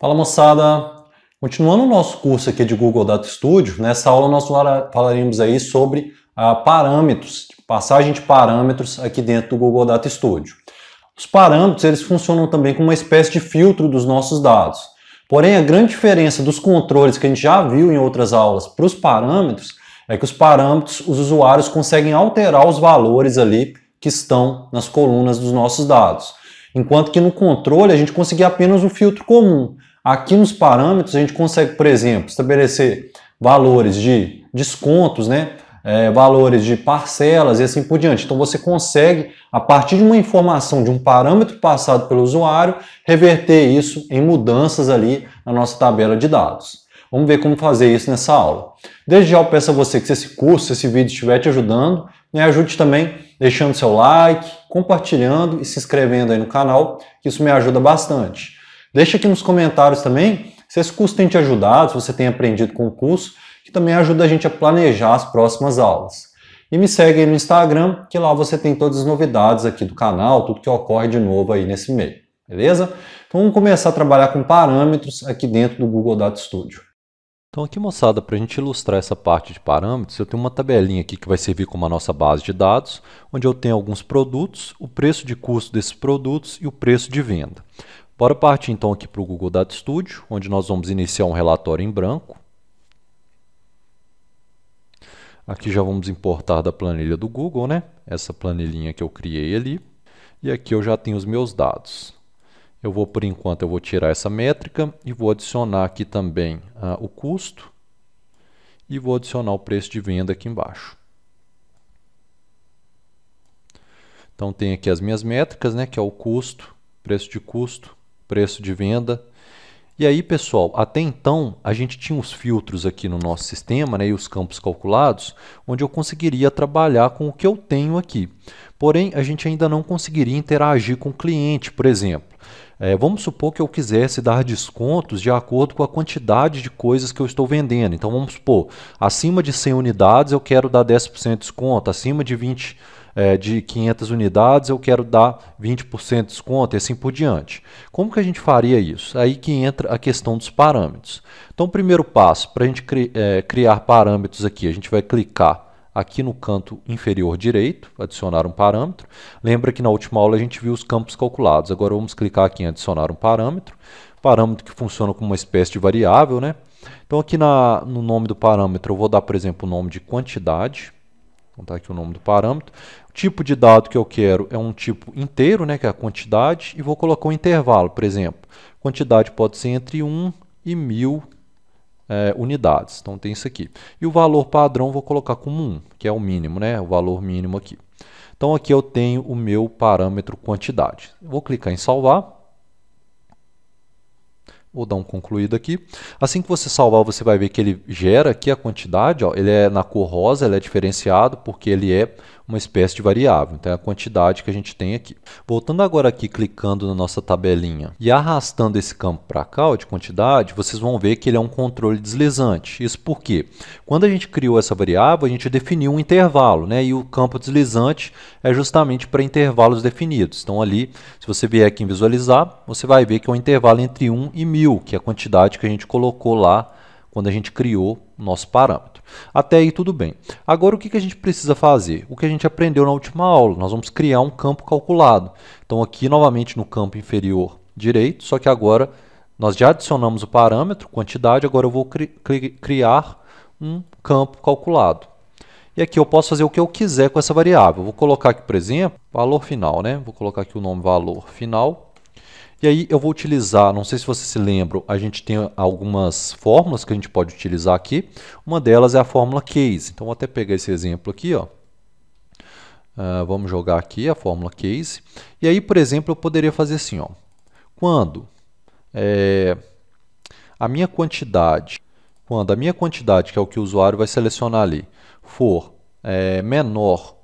Fala moçada! Continuando o nosso curso aqui de Google Data Studio, nessa aula nós falaremos aí sobre ah, parâmetros, tipo, passagem de parâmetros aqui dentro do Google Data Studio. Os parâmetros eles funcionam também como uma espécie de filtro dos nossos dados. Porém, a grande diferença dos controles que a gente já viu em outras aulas para os parâmetros é que os parâmetros, os usuários conseguem alterar os valores ali que estão nas colunas dos nossos dados. Enquanto que no controle a gente conseguia apenas um filtro comum. Aqui nos parâmetros a gente consegue, por exemplo, estabelecer valores de descontos, né? É, valores de parcelas e assim por diante. Então você consegue, a partir de uma informação de um parâmetro passado pelo usuário, reverter isso em mudanças ali na nossa tabela de dados. Vamos ver como fazer isso nessa aula. Desde já eu peço a você que se esse curso, se esse vídeo estiver te ajudando, me né, ajude também deixando seu like, compartilhando e se inscrevendo aí no canal, que isso me ajuda bastante. Deixa aqui nos comentários também se esse curso tem te ajudado, se você tem aprendido com o curso, que também ajuda a gente a planejar as próximas aulas. E me segue aí no Instagram, que lá você tem todas as novidades aqui do canal, tudo que ocorre de novo aí nesse meio, beleza? Então vamos começar a trabalhar com parâmetros aqui dentro do Google Data Studio. Então aqui moçada, para a gente ilustrar essa parte de parâmetros, eu tenho uma tabelinha aqui que vai servir como a nossa base de dados, onde eu tenho alguns produtos, o preço de custo desses produtos e o preço de venda. Bora partir então aqui para o Google Data Studio, onde nós vamos iniciar um relatório em branco. Aqui já vamos importar da planilha do Google, né? Essa planilhinha que eu criei ali. E aqui eu já tenho os meus dados. Eu vou, por enquanto, eu vou tirar essa métrica e vou adicionar aqui também ah, o custo e vou adicionar o preço de venda aqui embaixo. Então tem aqui as minhas métricas, né, que é o custo, preço de custo, preço de venda. E aí, pessoal, até então a gente tinha os filtros aqui no nosso sistema né, e os campos calculados, onde eu conseguiria trabalhar com o que eu tenho aqui. Porém, a gente ainda não conseguiria interagir com o cliente, por exemplo. É, vamos supor que eu quisesse dar descontos de acordo com a quantidade de coisas que eu estou vendendo. Então, vamos supor, acima de 100 unidades eu quero dar 10% de desconto, acima de 20 é, de 500 unidades, eu quero dar 20% de desconto e assim por diante. Como que a gente faria isso? Aí que entra a questão dos parâmetros. Então, primeiro passo, para a gente cri é, criar parâmetros aqui, a gente vai clicar aqui no canto inferior direito, adicionar um parâmetro. Lembra que na última aula a gente viu os campos calculados. Agora vamos clicar aqui em adicionar um parâmetro. Parâmetro que funciona como uma espécie de variável, né? Então aqui na, no nome do parâmetro eu vou dar, por exemplo, o nome de quantidade. Então aqui o nome do parâmetro. O tipo de dado que eu quero é um tipo inteiro, né, que é a quantidade, e vou colocar um intervalo, por exemplo. Quantidade pode ser entre 1 e 1000 é, unidades. Então tem isso aqui. E o valor padrão vou colocar como 1, que é o mínimo, né, o valor mínimo aqui. Então aqui eu tenho o meu parâmetro quantidade. Vou clicar em salvar. Vou dar um concluído aqui. Assim que você salvar, você vai ver que ele gera aqui a quantidade. Ó, ele é na cor rosa, ele é diferenciado porque ele é uma espécie de variável, então é a quantidade que a gente tem aqui. Voltando agora aqui, clicando na nossa tabelinha e arrastando esse campo para cá, ó, de quantidade, vocês vão ver que ele é um controle deslizante. Isso porque quando a gente criou essa variável, a gente definiu um intervalo, né? e o campo deslizante é justamente para intervalos definidos. Então ali, se você vier aqui em visualizar, você vai ver que é um intervalo entre 1 e 1000, que é a quantidade que a gente colocou lá quando a gente criou o nosso parâmetro. Até aí tudo bem. Agora o que a gente precisa fazer? O que a gente aprendeu na última aula, nós vamos criar um campo calculado. Então aqui novamente no campo inferior direito, só que agora nós já adicionamos o parâmetro, quantidade, agora eu vou cri cri criar um campo calculado. E aqui eu posso fazer o que eu quiser com essa variável. Vou colocar aqui, por exemplo, valor final, né? Vou colocar aqui o nome valor final e aí eu vou utilizar, não sei se vocês se lembram, a gente tem algumas fórmulas que a gente pode utilizar aqui. Uma delas é a fórmula case. Então vou até pegar esse exemplo aqui, ó. Uh, vamos jogar aqui a fórmula case. E aí, por exemplo, eu poderia fazer assim, ó. Quando é, a minha quantidade, quando a minha quantidade, que é o que o usuário vai selecionar ali, for é, menor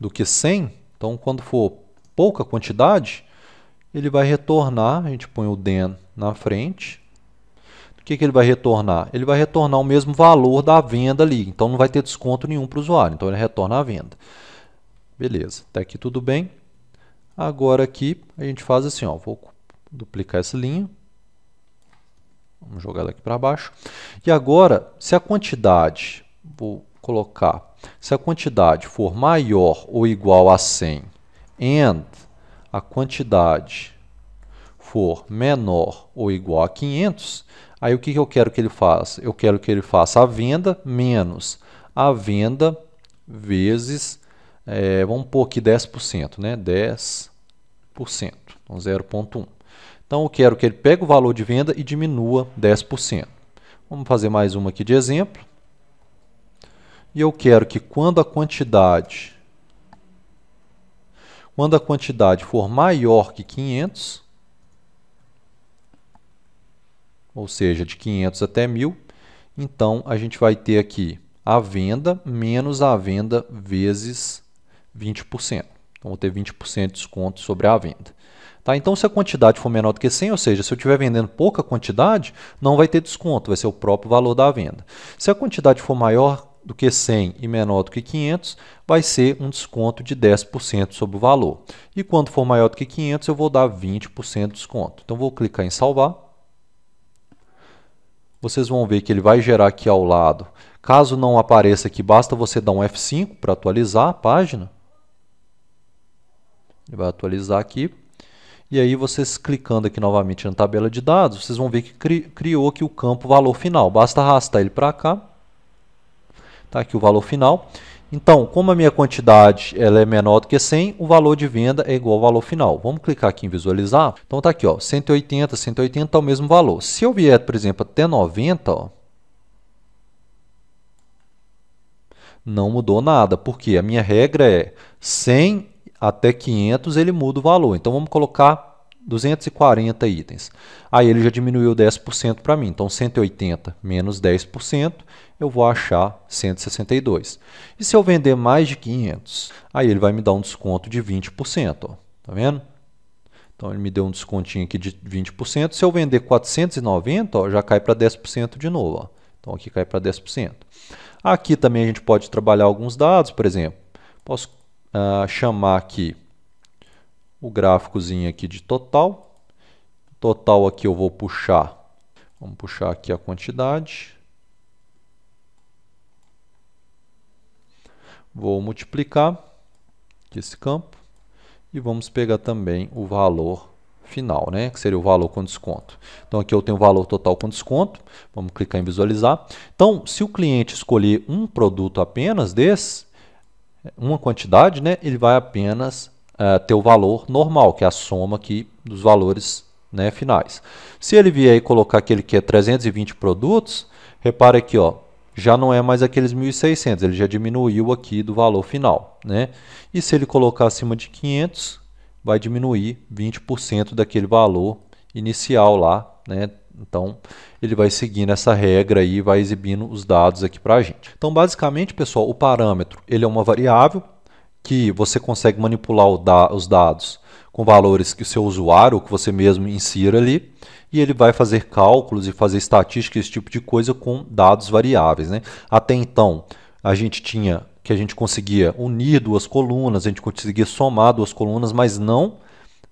do que 100, então quando for pouca quantidade, ele vai retornar, a gente põe o den na frente. O que, que ele vai retornar? Ele vai retornar o mesmo valor da venda ali, então não vai ter desconto nenhum para o usuário, então ele retorna a venda. Beleza, até aqui tudo bem. Agora aqui a gente faz assim, ó, vou duplicar essa linha. Vamos jogar ela aqui para baixo. E agora, se a quantidade, vou colocar, se a quantidade for maior ou igual a 100 and a quantidade for menor ou igual a 500, aí o que, eu quero que ele faça? Eu quero que ele faça a venda menos a venda vezes, é, vamos pôr aqui 10%, né? 10%, então 0,1. Então eu quero que ele pegue o valor de venda e diminua 10%. Vamos fazer mais uma aqui de exemplo. E eu quero que quando a quantidade quando a quantidade for maior que 500, ou seja, de 500 até 1000, então a gente vai ter aqui a venda menos a venda vezes 20%. Então, vou ter 20% de desconto sobre a venda. Tá? Então, se a quantidade for menor do que 100, ou seja, se eu estiver vendendo pouca quantidade, não vai ter desconto, vai ser o próprio valor da venda. Se a quantidade for maior do que 100 e menor do que 500, vai ser um desconto de 10% sobre o valor. E quando for maior do que 500, eu vou dar 20% de desconto. Então, vou clicar em salvar. Vocês vão ver que ele vai gerar aqui ao lado. Caso não apareça aqui, basta você dar um F5 para atualizar a página. Ele vai atualizar aqui. E aí vocês clicando aqui novamente na tabela de dados, vocês vão ver que cri criou aqui o campo valor final. Basta arrastar ele para cá Está aqui o valor final. Então, como a minha quantidade ela é menor do que 100, o valor de venda é igual ao valor final. Vamos clicar aqui em visualizar. Então, está aqui, ó, 180, 180 é o mesmo valor. Se eu vier, por exemplo, até 90, ó, não mudou nada, porque a minha regra é 100 até 500 ele muda o valor. Então, vamos colocar 240 itens. Aí ele já diminuiu 10% para mim, então 180 menos 10%, eu vou achar 162. E se eu vender mais de 500, aí ele vai me dar um desconto de 20%, ó. tá vendo? Então ele me deu um descontinho aqui de 20%. Se eu vender 490, ó, já cai para 10% de novo. Ó. Então aqui cai para 10%. Aqui também a gente pode trabalhar alguns dados, por exemplo. Posso ah, chamar aqui o gráficozinho aqui de total. Total aqui eu vou puxar, vamos puxar aqui a quantidade. Vou multiplicar esse campo e vamos pegar também o valor final, né? que seria o valor com desconto. Então aqui eu tenho o valor total com desconto, vamos clicar em visualizar. Então se o cliente escolher um produto apenas desse, uma quantidade, né? ele vai apenas uh, ter o valor normal, que é a soma aqui dos valores né, finais. Se ele vier e colocar que é 320 produtos, repare aqui, ó, já não é mais aqueles 1.600, ele já diminuiu aqui do valor final. Né? E se ele colocar acima de 500, vai diminuir 20% daquele valor inicial lá. Né? Então, ele vai seguindo essa regra e vai exibindo os dados aqui para a gente. Então, basicamente, pessoal, o parâmetro ele é uma variável que você consegue manipular da, os dados com valores que o seu usuário, que você mesmo insira ali, e ele vai fazer cálculos e fazer estatística, esse tipo de coisa com dados variáveis. Né? Até então, a gente tinha que a gente conseguia unir duas colunas, a gente conseguia somar duas colunas, mas não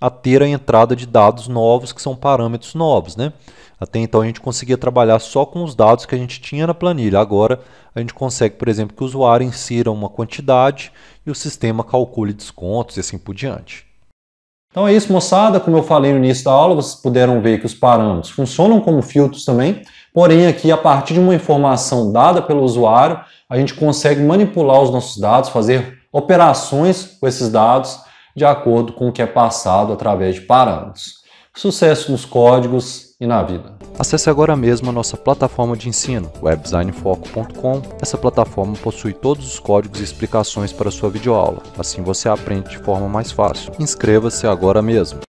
a ter a entrada de dados novos, que são parâmetros novos. Né? Até então a gente conseguia trabalhar só com os dados que a gente tinha na planilha. Agora a gente consegue, por exemplo, que o usuário insira uma quantidade e o sistema calcule descontos e assim por diante. Então é isso, moçada. Como eu falei no início da aula, vocês puderam ver que os parâmetros funcionam como filtros também, porém aqui, a partir de uma informação dada pelo usuário, a gente consegue manipular os nossos dados, fazer operações com esses dados de acordo com o que é passado através de parâmetros. Sucesso nos códigos e na vida. Acesse agora mesmo a nossa plataforma de ensino, webdesignfoco.com. Essa plataforma possui todos os códigos e explicações para sua videoaula. Assim você aprende de forma mais fácil. Inscreva-se agora mesmo.